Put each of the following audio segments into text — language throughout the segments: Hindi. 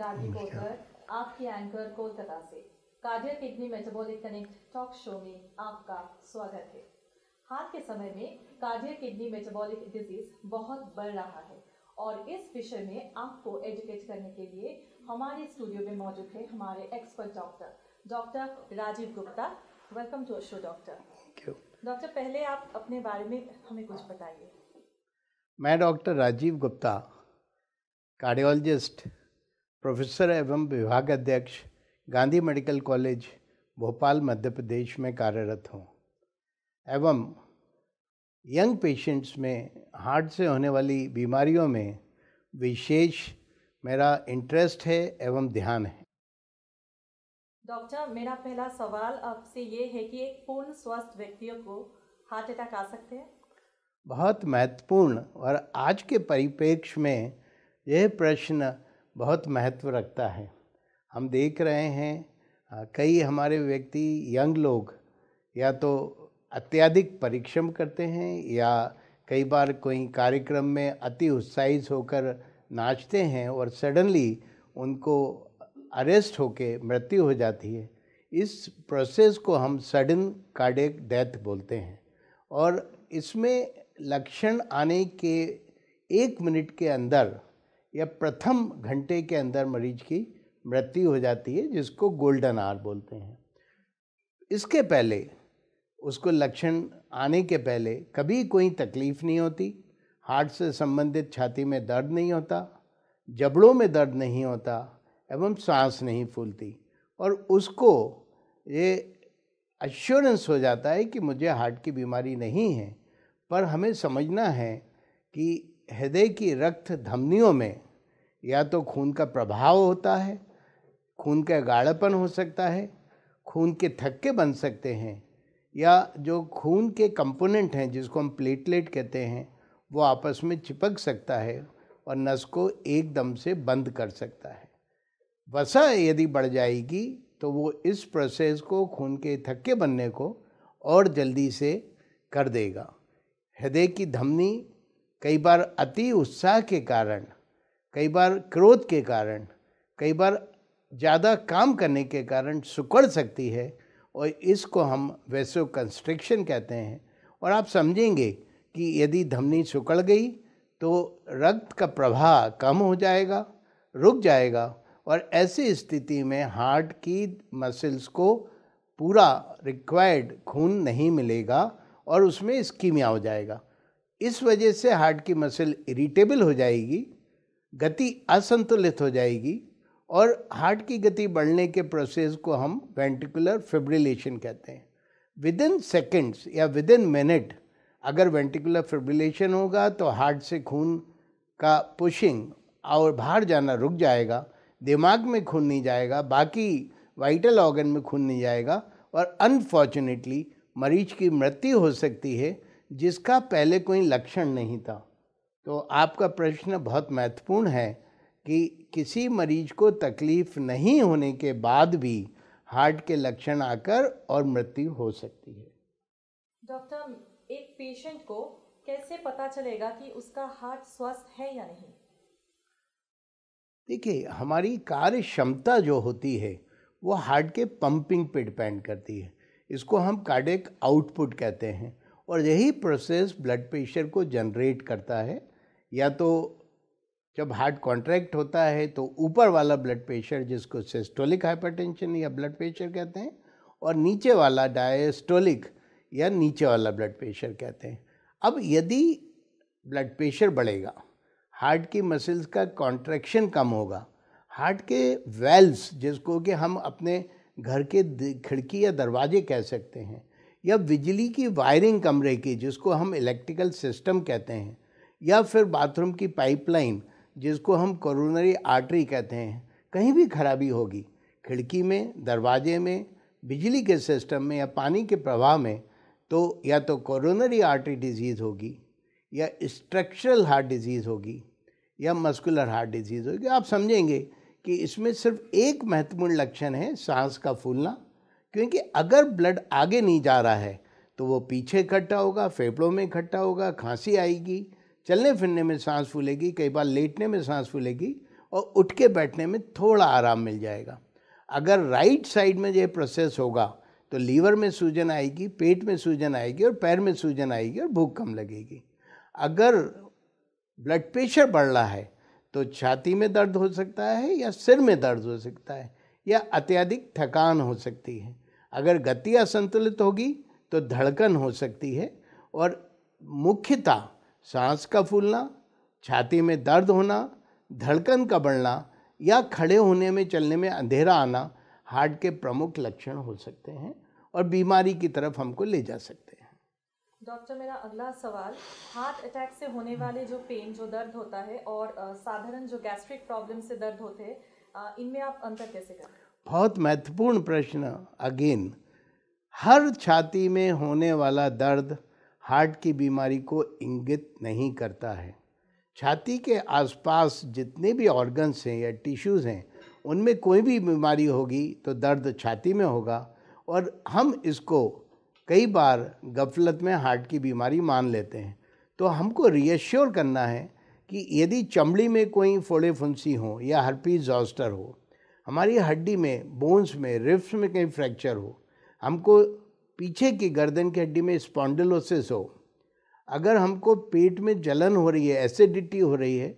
दादी कोकर आपके एंकर कोलकाता से cardio kidney metabolic connect talk show में आपका स्वागत है हाल के समय में कार्डियर किडनी मेटाबॉलिक डिजीज बहुत बढ़ रहा है और इस विषय में आपको एजुकेट करने के लिए हमारे स्टूडियो में मौजूद है हमारे expert doctor doctor Rajiv Gupta welcome to show doctor doctor पहले आप अपने बारे में हमें कुछ बताइए मैं doctor Rajiv Gupta cardiologist professor एवं विभाग अध्यक्ष गांधी मेडिकल कॉलेज भोपाल मध्य प्रदेश में कार्यरत हूँ एवं यंग पेशेंट्स में हार्ट से होने वाली बीमारियों में विशेष मेरा इंटरेस्ट है एवं ध्यान है डॉक्टर मेरा पहला सवाल आपसे ये है कि एक पूर्ण स्वस्थ व्यक्तियों को हार्ट अटैक आ सकते हैं बहुत महत्वपूर्ण और आज के परिप्रेक्ष्य में यह प्रश्न बहुत महत्व रखता है हम देख रहे हैं कई हमारे व्यक्ति यंग लोग या तो अत्यधिक परिश्रम करते हैं या कई बार कोई कार्यक्रम में अति उत्साहित होकर नाचते हैं और सडनली उनको अरेस्ट होकर मृत्यु हो जाती है इस प्रोसेस को हम सडन कार्डियक डेथ बोलते हैं और इसमें लक्षण आने के एक मिनट के अंदर या प्रथम घंटे के अंदर मरीज की मृत्यु हो जाती है जिसको गोल्डन आर बोलते हैं इसके पहले उसको लक्षण आने के पहले कभी कोई तकलीफ़ नहीं होती हार्ट से संबंधित छाती में दर्द नहीं होता जबड़ों में दर्द नहीं होता एवं सांस नहीं फूलती और उसको ये अश्योरेंस हो जाता है कि मुझे हार्ट की बीमारी नहीं है पर हमें समझना है कि हृदय की रक्त धमनियों में या तो खून का प्रभाव होता है खून का गाढ़ापन हो सकता है खून के थक्के बन सकते हैं या जो खून के कंपोनेंट हैं जिसको हम प्लेटलेट कहते हैं वो आपस में चिपक सकता है और नस को एकदम से बंद कर सकता है वसा यदि बढ़ जाएगी तो वो इस प्रोसेस को खून के थक्के बनने को और जल्दी से कर देगा हृदय की धमनी कई बार अति उत्साह के कारण कई बार क्रोध के कारण कई बार ज़्यादा काम करने के कारण सुकड़ सकती है और इसको हम वैसो कंस्ट्रिक्शन कहते हैं और आप समझेंगे कि यदि धमनी सुकड़ गई तो रक्त का प्रवाह कम हो जाएगा रुक जाएगा और ऐसी स्थिति में हार्ट की मसल्स को पूरा रिक्वायर्ड खून नहीं मिलेगा और उसमें स्कीमिया हो जाएगा इस वजह से हार्ट की मसल इरिटेबल हो जाएगी गति असंतुलित हो जाएगी और हार्ट की गति बढ़ने के प्रोसेस को हम वेंटिकुलर फिब्रिलेशन कहते हैं विद इन सेकेंड्स या विद इन मिनट अगर वेंटिकुलर फिब्रिलेशन होगा तो हार्ट से खून का पुशिंग और बाहर जाना रुक जाएगा दिमाग में खून नहीं जाएगा बाकी वाइटल ऑर्गन में खून नहीं जाएगा और अनफॉर्चुनेटली मरीज की मृत्यु हो सकती है जिसका पहले कोई लक्षण नहीं था तो आपका प्रश्न बहुत महत्वपूर्ण है कि किसी मरीज को तकलीफ़ नहीं होने के बाद भी हार्ट के लक्षण आकर और मृत्यु हो सकती है डॉक्टर एक पेशेंट को कैसे पता चलेगा कि उसका हार्ट स्वस्थ है या नहीं देखिए हमारी कार्य क्षमता जो होती है वो हार्ट के पंपिंग पे डिपेंड करती है इसको हम कार्डिक आउटपुट कहते हैं और यही प्रोसेस ब्लड प्रेशर को जनरेट करता है या तो जब हार्ट कॉन्ट्रैक्ट होता है तो ऊपर वाला ब्लड प्रेशर जिसको सेस्टोलिक हाइपरटेंशन या ब्लड प्रेशर कहते हैं और नीचे वाला डायस्टोलिक या नीचे वाला ब्लड प्रेशर कहते हैं अब यदि ब्लड प्रेशर बढ़ेगा हार्ट की मसल्स का कॉन्ट्रैक्शन कम होगा हार्ट के वेल्स जिसको कि हम अपने घर के खिड़की या दरवाजे कह सकते हैं या बिजली की वायरिंग कमरे की जिसको हम इलेक्ट्रिकल सिस्टम कहते हैं या फिर बाथरूम की पाइपलाइन जिसको हम कोरोनरी आर्टरी कहते हैं कहीं भी खराबी होगी खिड़की में दरवाजे में बिजली के सिस्टम में या पानी के प्रवाह में तो या तो कोरोनरी आर्टरी डिजीज़ होगी या स्ट्रक्चरल हार्ट डिजीज़ होगी या मस्कुलर हार्ट डिजीज़ होगी आप समझेंगे कि इसमें सिर्फ एक महत्वपूर्ण लक्षण है सांस का फूलना क्योंकि अगर ब्लड आगे नहीं जा रहा है तो वो पीछे इकट्ठा होगा फेफड़ों में इकट्ठा होगा खांसी आएगी चलने फिरने में सांस फूलेगी कई बार लेटने में सांस फूलेगी और उठ के बैठने में थोड़ा आराम मिल जाएगा अगर राइट साइड में यह प्रोसेस होगा तो लीवर में सूजन आएगी पेट में सूजन आएगी और पैर में सूजन आएगी और भूख कम लगेगी अगर ब्लड प्रेशर बढ़ रहा है तो छाती में दर्द हो सकता है या सिर में दर्द हो सकता है या अत्यधिक थकान हो सकती है अगर गति असंतुलित होगी तो धड़कन हो सकती है और मुख्यतः सांस का फूलना छाती में दर्द होना धड़कन का बढ़ना या खड़े होने में चलने में अंधेरा आना हार्ट के प्रमुख लक्षण हो सकते हैं और बीमारी की तरफ हमको ले जा सकते हैं डॉक्टर मेरा अगला सवाल हार्ट अटैक से होने वाले जो पेन जो दर्द होता है और साधारण जो गैस्ट्रिक प्रॉब्लम से दर्द होते हैं इनमें आप अंतर कैसे करें बहुत महत्वपूर्ण प्रश्न अगेन हर छाती में होने वाला दर्द हार्ट की बीमारी को इंगित नहीं करता है छाती के आसपास जितने भी ऑर्गन्स हैं या टिश्यूज़ हैं उनमें कोई भी बीमारी होगी तो दर्द छाती में होगा और हम इसको कई बार गफलत में हार्ट की बीमारी मान लेते हैं तो हमको रीएश्योर करना है कि यदि चमड़ी में कोई फोड़े फुंसी हो या हरपी जॉस्टर हो हमारी हड्डी में बोन्स में रिफ्स में कहीं फ्रैक्चर हो हमको पीछे की गर्दन की हड्डी में स्पॉन्डलोसिस हो अगर हमको पेट में जलन हो रही है एसिडिटी हो रही है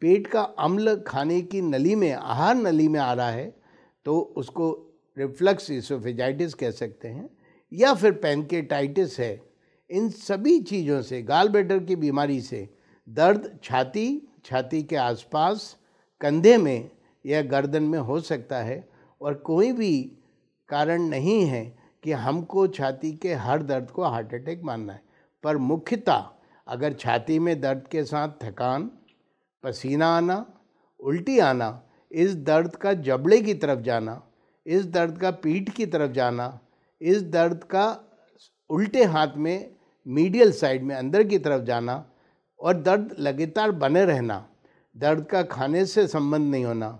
पेट का अम्ल खाने की नली में आहार नली में आ रहा है तो उसको रिफ्लक्स इसोफेजाइटिस कह सकते हैं या फिर पेनकेटाइटिस है इन सभी चीज़ों से गाल बेटर की बीमारी से दर्द छाती छाती के आसपास कंधे में या गर्दन में हो सकता है और कोई भी कारण नहीं है कि हमको छाती के हर दर्द को हार्ट अटैक मानना है पर मुख्यतः अगर छाती में दर्द के साथ थकान पसीना आना उल्टी आना इस दर्द का जबड़े की तरफ जाना इस दर्द का पीठ की तरफ जाना इस दर्द का उल्टे हाथ में मीडियल साइड में अंदर की तरफ जाना और दर्द लगातार बने रहना दर्द का खाने से संबंध नहीं होना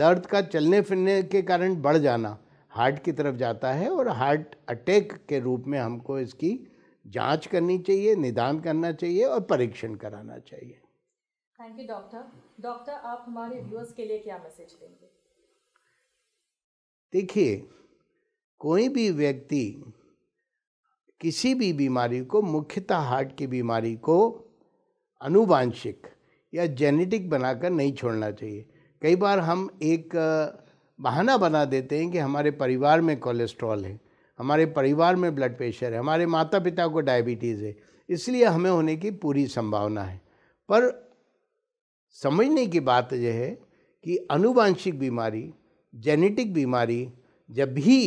दर्द का चलने फिरने के कारण बढ़ जाना हार्ट की तरफ जाता है और हार्ट अटैक के रूप में हमको इसकी जांच करनी चाहिए निदान करना चाहिए और परीक्षण कराना चाहिए थैंक यू डॉक्टर डॉक्टर आप हमारे व्यूअर्स के लिए क्या मैसेज देंगे देखिए कोई भी व्यक्ति किसी भी बीमारी को मुख्यतः हार्ट की बीमारी को अनुवांशिक या जेनेटिक बनाकर नहीं छोड़ना चाहिए कई बार हम एक बहाना बना देते हैं कि हमारे परिवार में कोलेस्ट्रॉल है हमारे परिवार में ब्लड प्रेशर है हमारे माता पिता को डायबिटीज़ है इसलिए हमें होने की पूरी संभावना है पर समझने की बात यह है कि अनुवांशिक बीमारी जेनेटिक बीमारी जब भी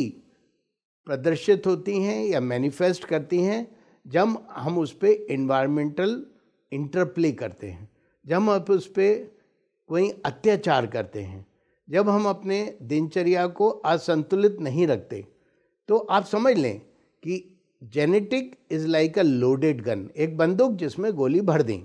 प्रदर्शित होती हैं या मैनिफेस्ट करती हैं जब हम उस पर इन्वायरमेंटल इंटरप्ले करते हैं जब हम आप उस पर कोई अत्याचार करते हैं जब हम अपने दिनचर्या को असंतुलित नहीं रखते तो आप समझ लें कि genetic is like a loaded gun एक बंदूक जिसमें गोली भर दें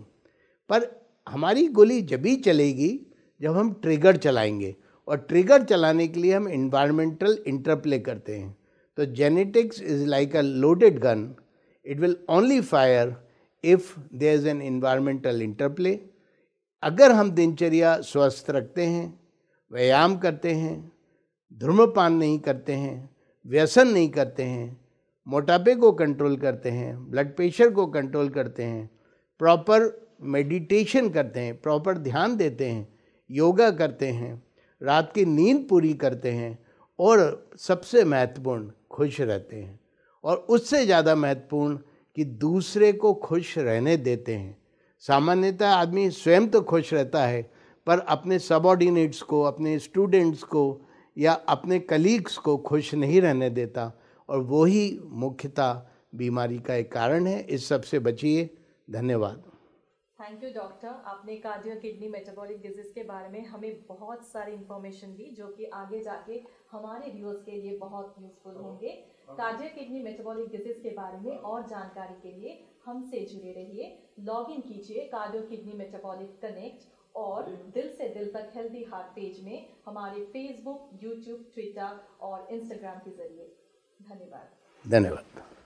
पर हमारी गोली जब ही चलेगी जब हम ट्रिगर चलाएंगे और ट्रिगर चलाने के लिए हम इन्वायरमेंटल इंटरप्ले करते हैं तो genetics is like a loaded gun it will only fire if there is an environmental interplay अगर हम दिनचर्या स्वस्थ रखते हैं व्यायाम करते हैं धूम्रपान नहीं करते हैं व्यसन नहीं करते हैं मोटापे को कंट्रोल करते हैं ब्लड प्रेशर को कंट्रोल करते हैं प्रॉपर मेडिटेशन करते हैं प्रॉपर ध्यान देते हैं योगा करते हैं रात की नींद पूरी करते हैं और सबसे महत्वपूर्ण खुश रहते हैं और उससे ज़्यादा महत्वपूर्ण कि दूसरे को खुश रहने देते हैं सामान्यतः आदमी स्वयं तो खुश रहता है पर अपने सबॉर्डिनेट्स को अपने स्टूडेंट्स को या अपने कलीग्स को खुश नहीं रहने देता और वही मुख्यतः बीमारी का एक कारण है इस सब से बचिए धन्यवाद थैंक यू डॉक्टर आपने कार्डियो किडनी मेटाबॉलिक डिजीज़ के बारे में हमें बहुत सारी इन्फॉर्मेशन दी जो कि आगे जाके हमारे व्यूअर्स के लिए बहुत यूजफुल oh, होंगे कार्डियो किडनी मेटाबॉलिक डिजीज़ के बारे में और जानकारी के लिए हमसे जुड़े रहिए लॉग इन कीजिए कार्डियो किडनी मेटाबॉलिक कनेक्ट और दिल से दिल तक हेल्दी हार्ट पेज में हमारे फेसबुक यूट्यूब ट्विटर और इंस्टाग्राम के जरिए धन्यवाद धन्यवाद